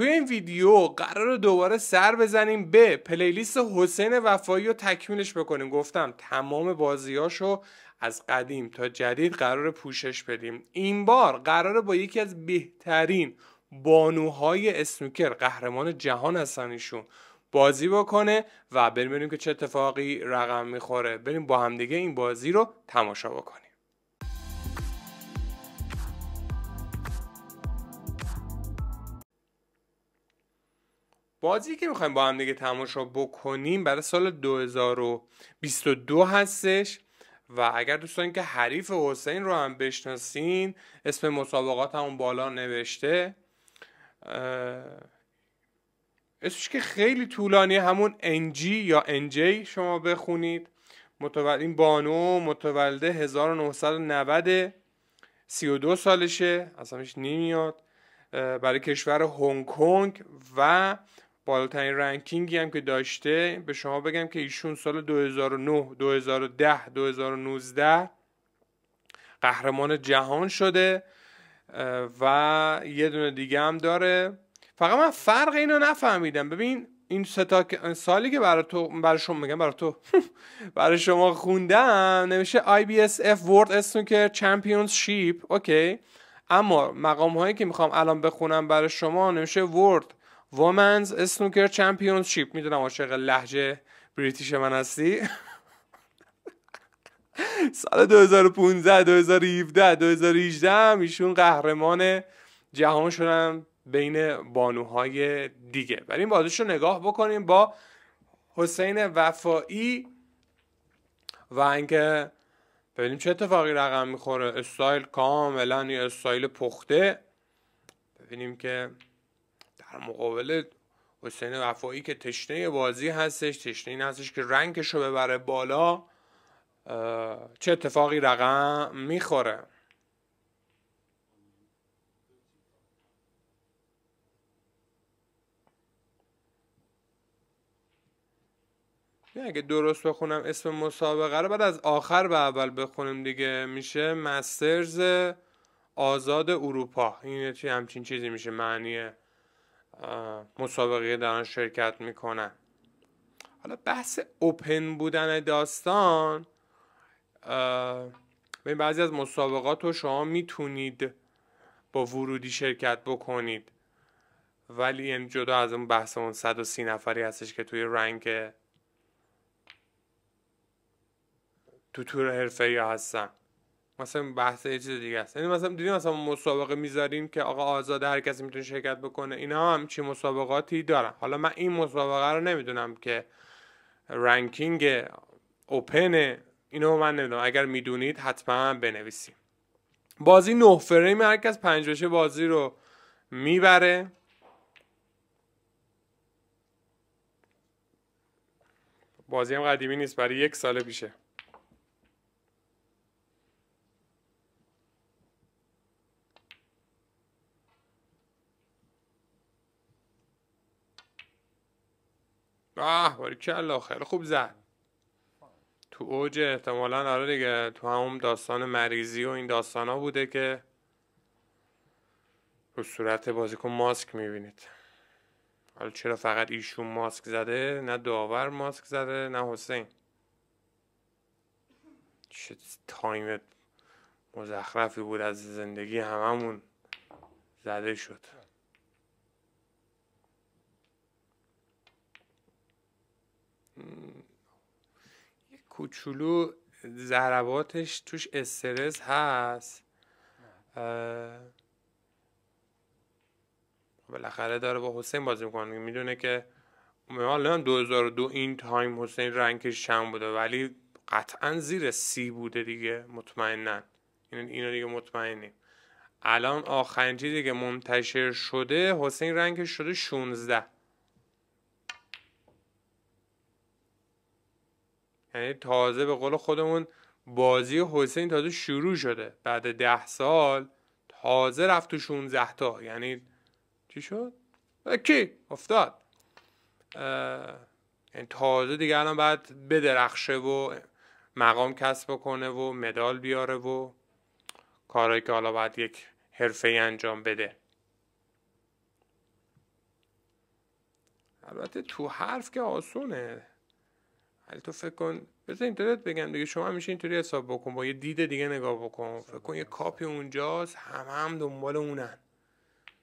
توی این ویدیو قرار دوباره سر بزنیم به پلیلیست حسین وفایی رو تکمیلش بکنیم گفتم تمام بازیاشو از قدیم تا جدید قرار پوشش بدیم این بار قرار با یکی از بهترین بانوهای اسنوکر قهرمان جهان هستن بازی بکنه و بریم ببینیم که چه اتفاقی رقم میخوره بریم با همدیگه این بازی رو تماشا بکنیم بازی که میخوایم با هم دیگه تماشا بکنیم برای سال 2022 هستش و اگر دوستان که حریف حسین رو هم بشناسین اسم مسابقات همون بالا نوشته اسمش که خیلی طولانی همون انجی یا انجی شما بخونید متولد این بانو متولده 1990 32 سالشه اصلا برای کشور هنگ کنگ و بالاترین رنکینگی هم که داشته به شما بگم که ایشون سال 2009 2010 2019 قهرمان جهان شده و یه دونه دیگه هم داره فقط من فرق اینو نفهمیدم ببین این ستا سالی که برای تو برای شما میگم برای تو برای شما خوندم نمیشه IBSF World Snooker Championship اوکی اما مقام هایی که میخوام الان بخونم برای شما نمیشه World وومنز اسنوکر چمپیونشیپ میدونم عاشق لحجه بریتیش من هستی سال 2015 2017 2018 هم ایشون قهرمان جهان شدن بین بانوهای دیگه این بازیش رو نگاه بکنیم با حسین وفایی و اینکه ببینیم چه اتفاقی رقم میخوره استایل کاملا یه استایل پخته ببینیم که در مقابل حسین وفایی که تشنه بازی هستش تشنه این هستش که رنگش رو ببره بالا چه اتفاقی رقم میخوره اگه درست بخونم اسم مسابقه رو بعد از آخر به اول بخونیم دیگه میشه مسترز آزاد اروپا این چی همچین چیزی میشه معنیه مسابقه دارن شرکت میکنن حالا بحث اوپن بودن داستان به بعضی از مسابقات رو شما میتونید با ورودی شرکت بکنید ولی یعنی جدا از اون بحث اون 130 نفری هستش که توی رنگ تو تور حرفه ای هستن مثلا بحث یه چیز دیگه است یعنی مثلا دیدیم مثلا مسابقه میذاریم که آقا آزاد هر کسی میتونه شرکت بکنه اینا هم چی مسابقاتی دارن حالا من این مسابقه رو نمیدونم که رنکینگ اوپن اینو من نمیدونم اگر میدونید حتما بنویسیم بازی نه فریم هر کس پنج بشه بازی رو میبره بازی هم قدیمی نیست برای یک سال پیشه آه باریکلا خیلی خوب زد تو اوج احتمالا آره دیگه تو همون داستان مریضی و این داستان ها بوده که رو صورت بازیکن ماسک میبینید حالا چرا فقط ایشون ماسک زده نه داور ماسک زده نه حسین چه تایم مزخرفی بود از زندگی هممون زده شد کوچولو ضرباتش توش استرس هست بالاخره داره با حسین بازی میکنه میدونه که حالا 2002 این تایم حسین رنکش چند بوده ولی قطعا زیر سی بوده دیگه مطمئنا این اینو دیگه مطمئنیم الان آخرین چیزی که منتشر شده حسین رنگش شده 16 یعنی تازه به قول خودمون بازی حسین تازه شروع شده بعد ده سال تازه رفت تو 16 تا یعنی چی شد؟ کی افتاد یعنی تازه دیگه الان باید بدرخشه و مقام کسب کنه و مدال بیاره و کارهایی که حالا باید یک حرفه ای انجام بده البته تو حرف که آسونه ولی تو فکر کن بذار اینترنت بگم دیگه شما همیشه اینطوری حساب بکن با یه دید دیگه نگاه بکن فکر کن یه کاپی اونجاست هم هم دنبال اونن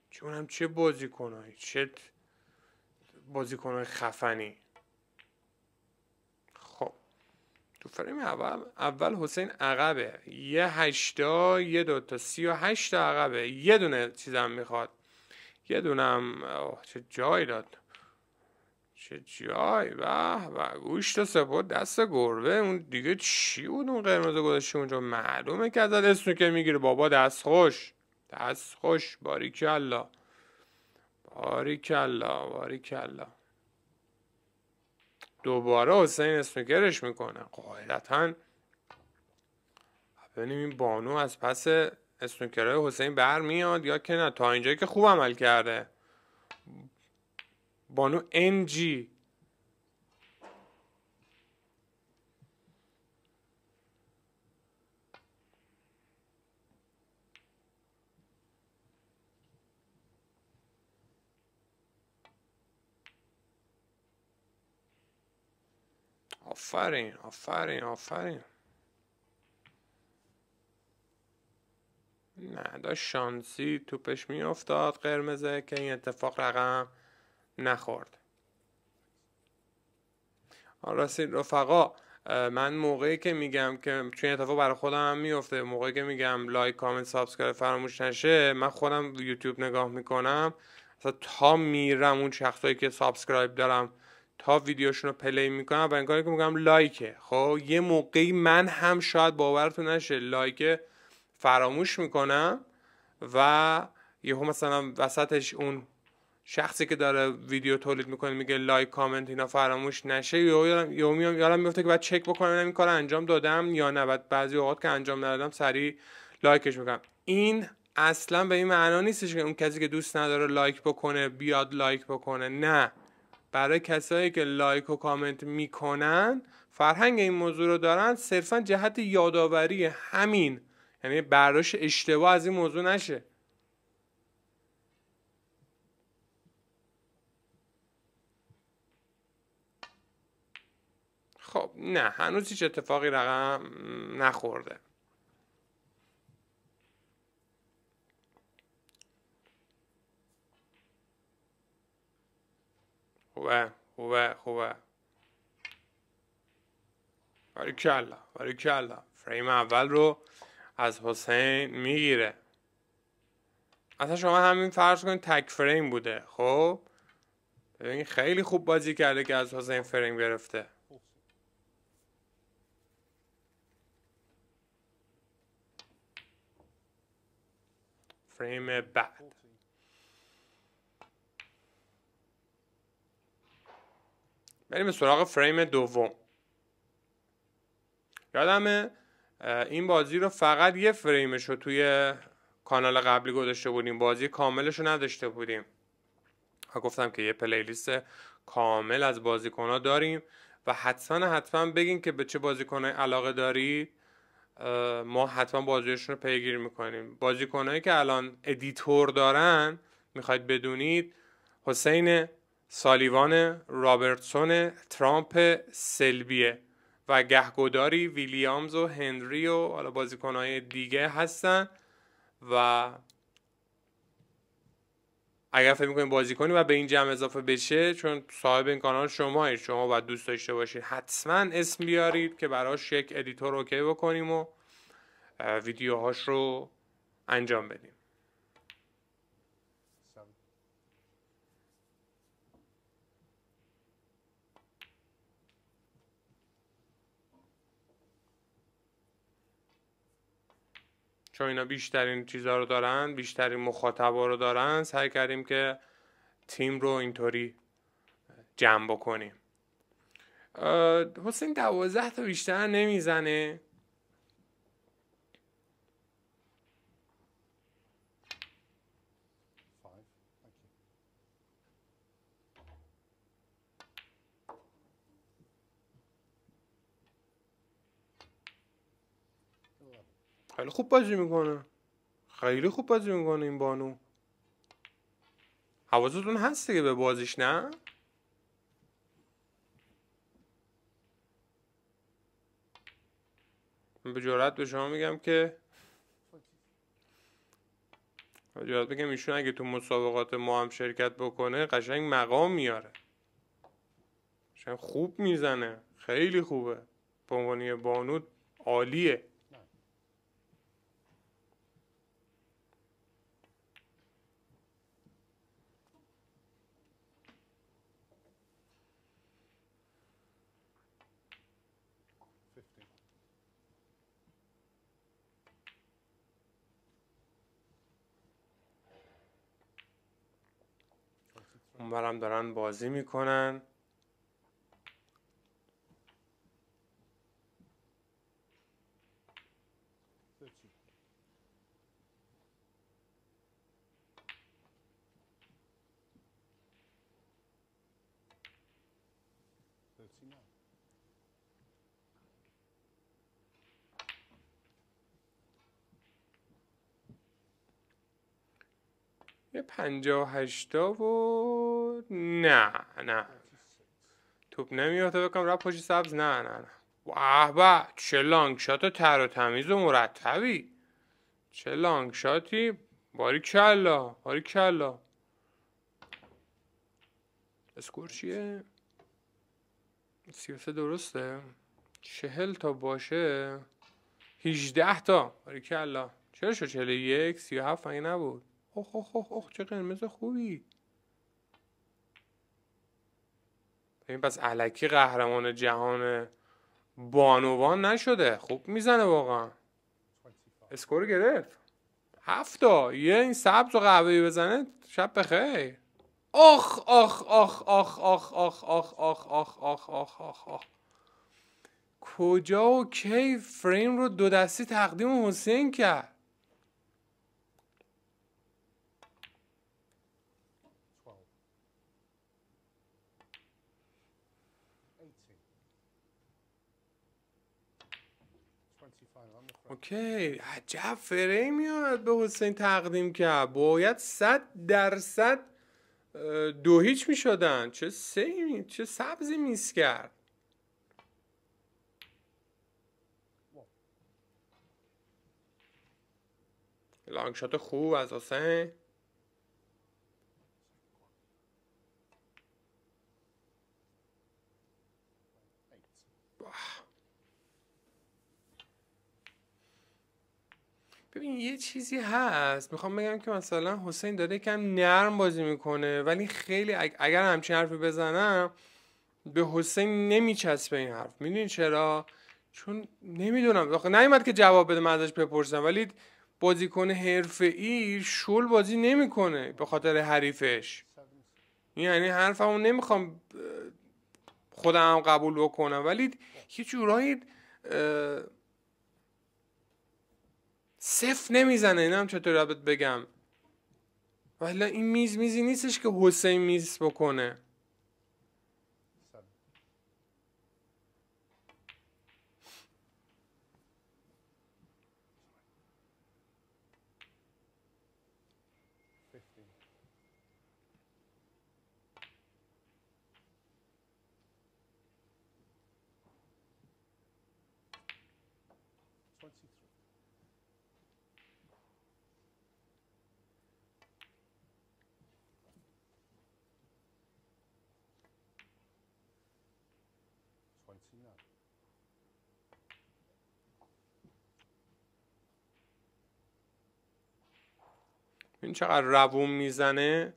چون هم چه بازیکنایی چه بازیکنای خفنی خب تو فریم اول اول حسین عقبه یه هشتا یه دو تا سی و هشتا عقبه یه دونه چیزم میخواد یه دونم چه جایی داد چه جای به و گوشت سپرد دست گربه اون دیگه چی بود اون قرمز گذاشته اونجا معلومه که ازت که میگیره بابا دست خوش دست خوش باریکلا باریکلا باریکلا دوباره حسین اسنوکرش میکنه قاعدتا ببینیم این بانو از پس اسنوکرهای حسین بر میاد یا که نه تا اینجایی که خوب عمل کرده بانو جی آفرین آفرین آفرین نه داشت شانسی توپش میافتاد قرمزه که این اتفاق رقم نخورد راستی رفقا من موقعی که میگم که چون اتفاق برای خودم هم میفته موقعی که میگم لایک کامنت سابسکرایب فراموش نشه من خودم یوتیوب نگاه میکنم اصلا تا میرم اون شخصایی که سابسکرایب دارم تا ویدیوشون رو پلی میکنم و این کاری که میگم لایکه خب یه موقعی من هم شاید باورتون نشه لایک فراموش میکنم و یهو مثلا وسطش اون شخصی که داره ویدیو تولید میکنه میگه لایک کامنت اینا فراموش نشه یا یادم یا میام میفته که بعد چک بکنم این کار انجام دادم یا نه بعد بعضی اوقات که انجام ندادم سریع لایکش میکنم این اصلا به این معنا نیستش که اون کسی که دوست نداره لایک بکنه بیاد لایک بکنه نه برای کسایی که لایک و کامنت میکنن فرهنگ این موضوع رو دارن صرفا جهت یادآوری همین یعنی برداشت اشتباه از این موضوع نشه خب نه هنوز هیچ اتفاقی رقم نخورده خوبه خوبه خوبه باریکلا باریکلا فریم اول رو از حسین میگیره اصلا شما همین فرض کنید تک فریم بوده خب ببین خیلی خوب بازی کرده که از حسین فریم گرفته فریم بعد بریم به سراغ فریم دوم یادمه این بازی رو فقط یه فریمش رو توی کانال قبلی گذاشته بودیم بازی کاملش رو نداشته بودیم ها گفتم که یه پلیلیست کامل از بازیکنها داریم و حتما حتما بگین که به چه بازیکنهای علاقه دارید ما حتما بازیشون رو پیگیری میکنیم بازیکنهایی که الان ادیتور دارن میخواید بدونید حسین سالیوان رابرتسون ترامپ سلبیه و گهگوداری ویلیامز و هنری و حالا بازیکنهای دیگه هستن و اگر فکر میکنید بازی کنی و به این جمع اضافه بشه چون صاحب این کانال شما شما باید دوست داشته باشید حتما اسم بیارید که براش یک ادیتور اوکی بکنیم و ویدیوهاش رو انجام بدیم چون اینا بیشترین چیزها رو دارن بیشترین مخاطبا رو دارن سعی کردیم که تیم رو اینطوری جمع بکنیم حسین دوازده تا بیشتر نمیزنه خیلی خوب بازی میکنه خیلی خوب بازی میکنه این بانو حواستون هست که به بازیش نه به جرات به شما میگم که به جرات بگم ایشون اگه تو مسابقات ما هم شرکت بکنه قشنگ مقام میاره قشنگ خوب میزنه خیلی خوبه به عنوان بانود بانو عالیه اونورم دارن بازی میکنن یه پنجا هشتا و نه نه توپ نمیاد بکنم رفت پشت سبز نه نه نه واه با چه لانگ شات تر و تمیز و مرتبی چه لانگ شاتی باری کلا باری کلا اسکور چیه؟ سیاسه درسته چهل تا باشه هیچده تا باری کلا چرا شد چهل یک سی و هفت نبود اوه، اوه، اوه، اوه چه قرمز خوبی ببین پس علکی قهرمان جهان بانوان نشده خوب میزنه واقعا اسکور گرفت هفتا یه این سبز و قهوه‌ای بزنه شب بخیر اخ، اخ، آخ اخ، اخ، اخ، اخ، اخ، اخ، اخ، اخ، کجا و کی فریم رو دو دستی تقدیم حسین کرد اوکی عجب فریمی میاد به حسین تقدیم کرد باید صد درصد دو هیچ می چه سیمی چه سبزی میس کرد لانگ خوب از حسین یه چیزی هست میخوام بگم که مثلا حسین داره کم نرم بازی میکنه ولی خیلی اگر همچین حرفی بزنم به حسین نمیچسبه این حرف میدونی چرا چون نمیدونم آخه نیومد که جواب بده من ازش بپرسم ولی بازیکن ای شل بازی نمیکنه به خاطر حریفش یعنی حرفمو نمیخوام خودم قبول بکنم ولی هیچ جورایی صف نمیزنه اینا هم چطور بگم ولی این میز میزی نیستش که حسین میز بکنه چقدر روون میزنه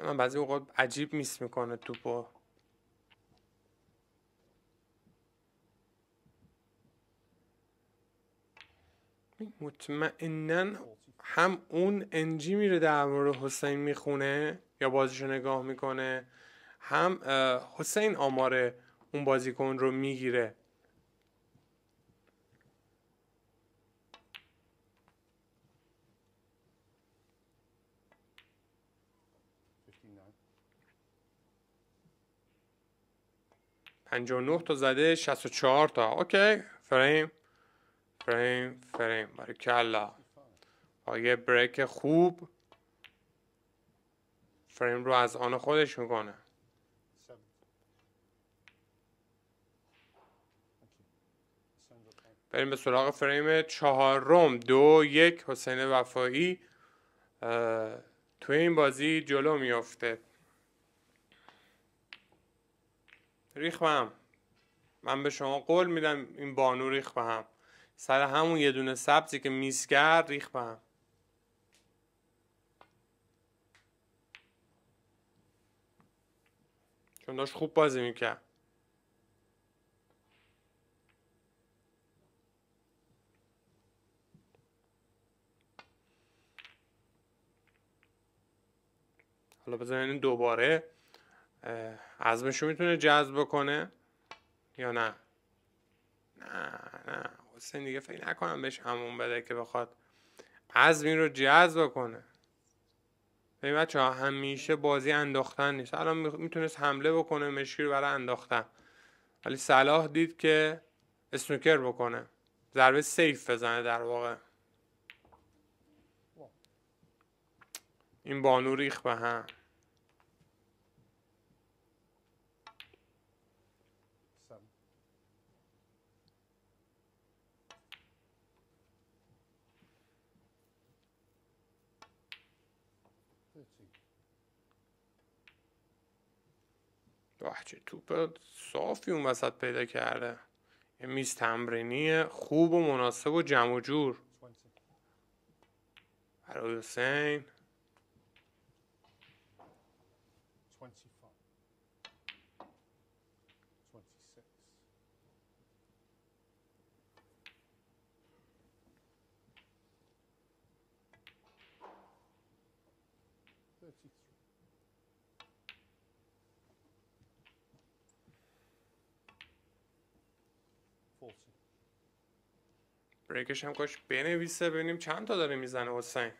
من بعضی اوقات عجیب میس میکنه توپو مطمئنا هم اون انجی میره در مورد حسین میخونه یا بازیشو نگاه میکنه هم حسین آماره اون بازیکن رو میگیره 59 تا زده 64 تا اوکی فریم فریم فریم برای کلا با یه بریک خوب فریم رو از آن خودش میکنه بریم به سراغ فریم چهارم دو یک حسین وفایی تو این بازی جلو میافته ریخ به هم من به شما قول میدم این بانو ریخ به هم سر همون یه دونه سبزی که میس کرد ریخ به هم چون داشت خوب بازی میکرد حالا بزنین دوباره عزمشو میتونه جذب کنه یا نه نه نه حسین دیگه فکر نکنم بهش همون بده که بخواد عزم این رو جذب کنه ببین بچه ها همیشه بازی انداختن نیست الان میتونست حمله بکنه مشکی رو برای انداختن ولی صلاح دید که اسنوکر بکنه ضربه سیف بزنه در واقع این بانو ریخ به هم به توپ صافی اون وسط پیدا کرده یه میز تمرینی خوب و مناسب و جمع و جور حسین بریکش هم کاش بنویسه ببینیم چند تا داره میزنه حسین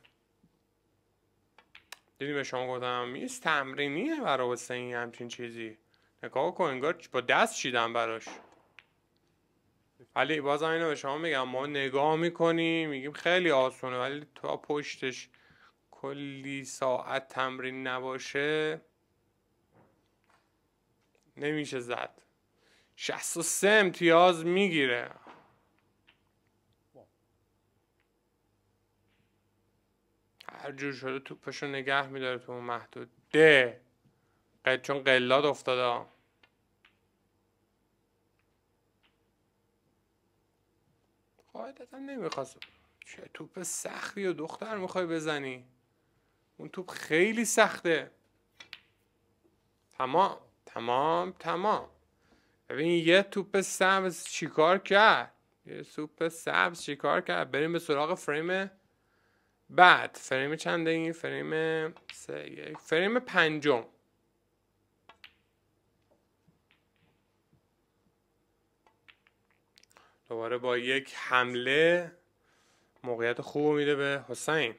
دیدیم به شما گفتم میس تمرینیه برای حسین همچین چیزی نگاه کن انگار با دست چیدم براش ولی باز اینو به شما میگم ما نگاه میکنیم میگیم خیلی آسونه ولی تا پشتش کلی ساعت تمرین نباشه نمیشه زد 63 امتیاز میگیره هر جور شده توپشو نگه میداره تو اون محدود ده چون قلاد افتاده قاعدتا نمیخواست چه توپ سختی و دختر میخوای بزنی اون توپ خیلی سخته تمام تمام تمام ببین یه توپ سبز چیکار کرد یه توپ سبز چیکار کرد بریم به سراغ فریم بعد فریم چنده این فریم سه یک فریم پنجم دوباره با یک حمله موقعیت خوب میده به حسین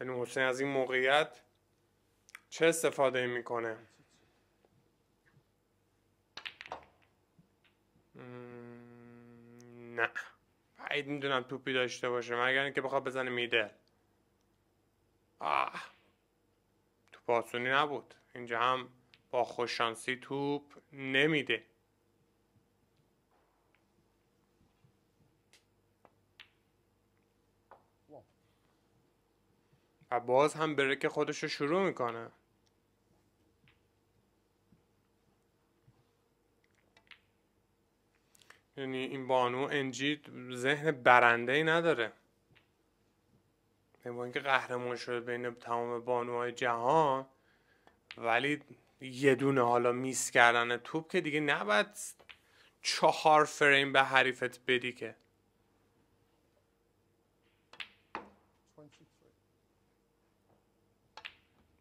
یعنی حسین از این موقعیت چه استفاده میکنه نه بعید میدونم توپی داشته باشه مگر اینکه بخواد بزنه میده آه توپ آسونی نبود اینجا هم با خوششانسی توپ نمیده و باز هم برک خودش رو شروع میکنه یعنی این بانو انجی ذهن برنده ای نداره یعنی با اینکه قهرمان شده بین تمام بانوهای جهان ولی یه دونه حالا میس کردن توپ که دیگه نباید چهار فریم به حریفت بدی که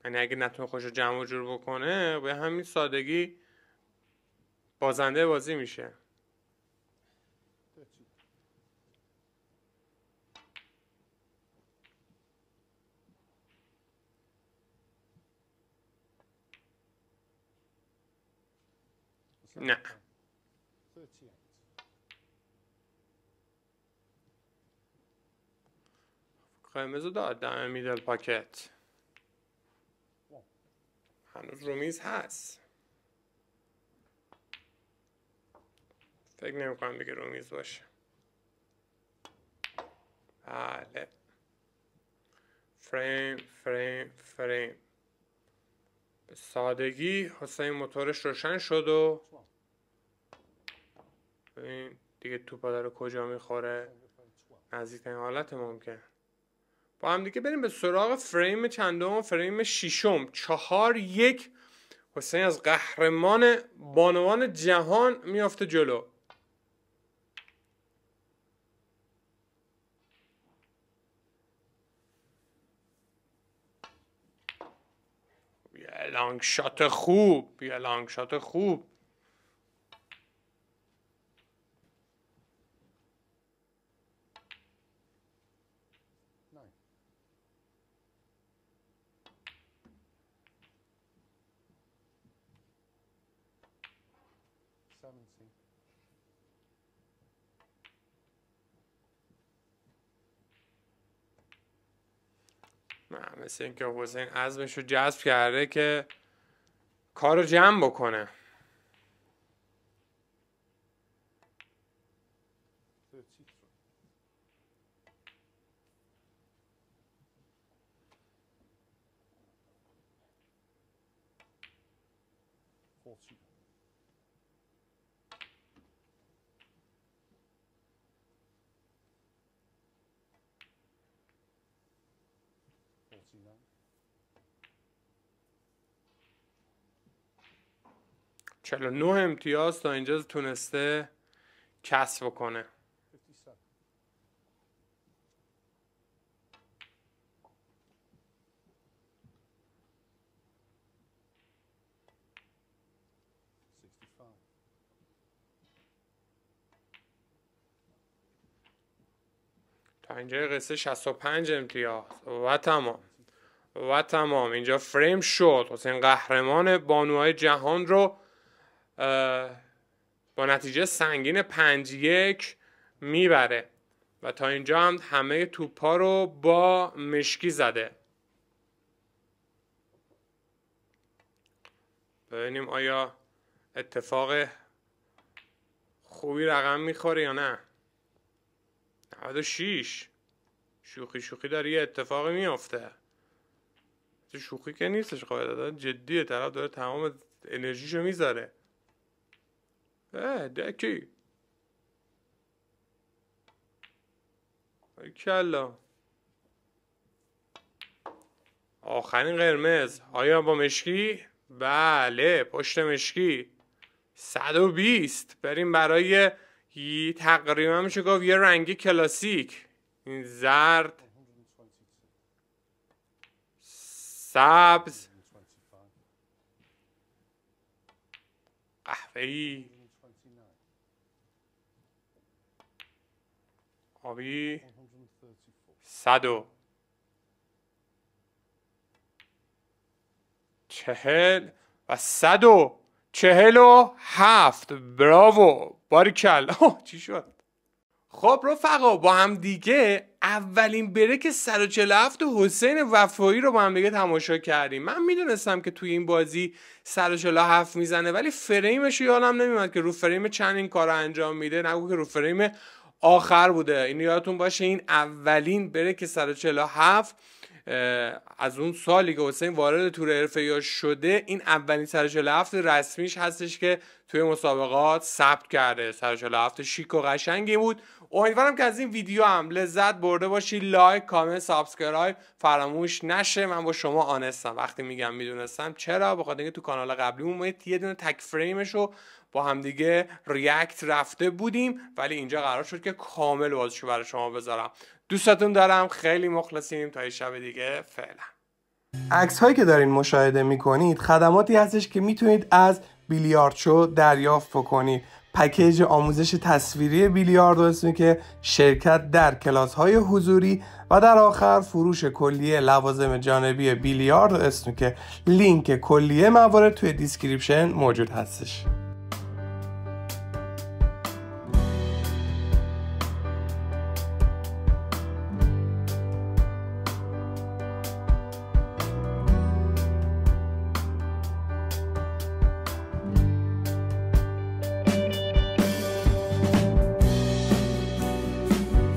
یعنی اگه نتونه خوش رو جمع و جور بکنه به همین سادگی بازنده بازی میشه نه قرمز رو داد دم میدل پاکت هنوز رومیز هست فکر نمی کنم دیگه رو میز باشه بله فریم فریم فریم به سادگی حسین موتورش روشن شد و ببین دیگه توپا کجا میخوره نزدیکترین حالت ممکن با هم دیگه بریم به سراغ فریم چندم فریم ششم چهار یک حسین از قهرمان بانوان جهان میافته جلو لانگ شات خوب یه لانگ شات خوب نه مثل اینکه حسین عزمش رو جذب کرده که کار رو جمع بکنه 49 امتیاز تا اینجا تونسته کسب کنه تا اینجا قصه 65 امتیاز و تمام و تمام اینجا فریم شد حسین قهرمان بانوهای جهان رو با نتیجه سنگین پنج یک میبره و تا اینجا هم همه توپا رو با مشکی زده ببینیم آیا اتفاق خوبی رقم میخوره یا نه 96 شوخی شوخی داره یه اتفاقی میافته شوخی که نیستش قاعدتا جدیه طرف داره تمام انرژیشو میذاره اه دکی کلا آخرین قرمز آیا با مشکی؟ بله پشت مشکی 120 بریم برای تقریبا میشه گفت یه رنگی کلاسیک این زرد سبز قهوه‌ای صد و چهل و صد و چهل و هفت براوو باریکل چی شد خب رفقا با هم دیگه اولین بریک 147 حسین وفایی رو با هم دیگه تماشا کردیم من میدونستم که توی این بازی 147 میزنه ولی فریمش یادم نمیاد که رو فریم چند این کار انجام میده نگو که رو فریم آخر بوده این یادتون باشه این اولین بره که 147 از اون سالی که حسین وارد تور یا شده این اولین 147 رسمیش هستش که توی مسابقات ثبت کرده 147 شیک و قشنگی بود امیدوارم که از این ویدیو هم لذت برده باشی لایک کامنت سابسکرایب فراموش نشه من با شما آنستم وقتی میگم میدونستم چرا بخاطر اینکه تو کانال قبلیمون یه دونه تک فریمشو با همدیگه ریاکت رفته بودیم ولی اینجا قرار شد که کامل بازشو برای شما بذارم دوستتون دارم خیلی مخلصیم تا یه شب دیگه فعلا عکس هایی که دارین مشاهده میکنید خدماتی هستش که میتونید از بیلیاردشو دریافت بکنید پکیج آموزش تصویری بیلیارد اسمی که شرکت در کلاس های حضوری و در آخر فروش کلیه لوازم جانبی بیلیارد اسمی که لینک کلیه موارد توی دیسکریپشن موجود هستش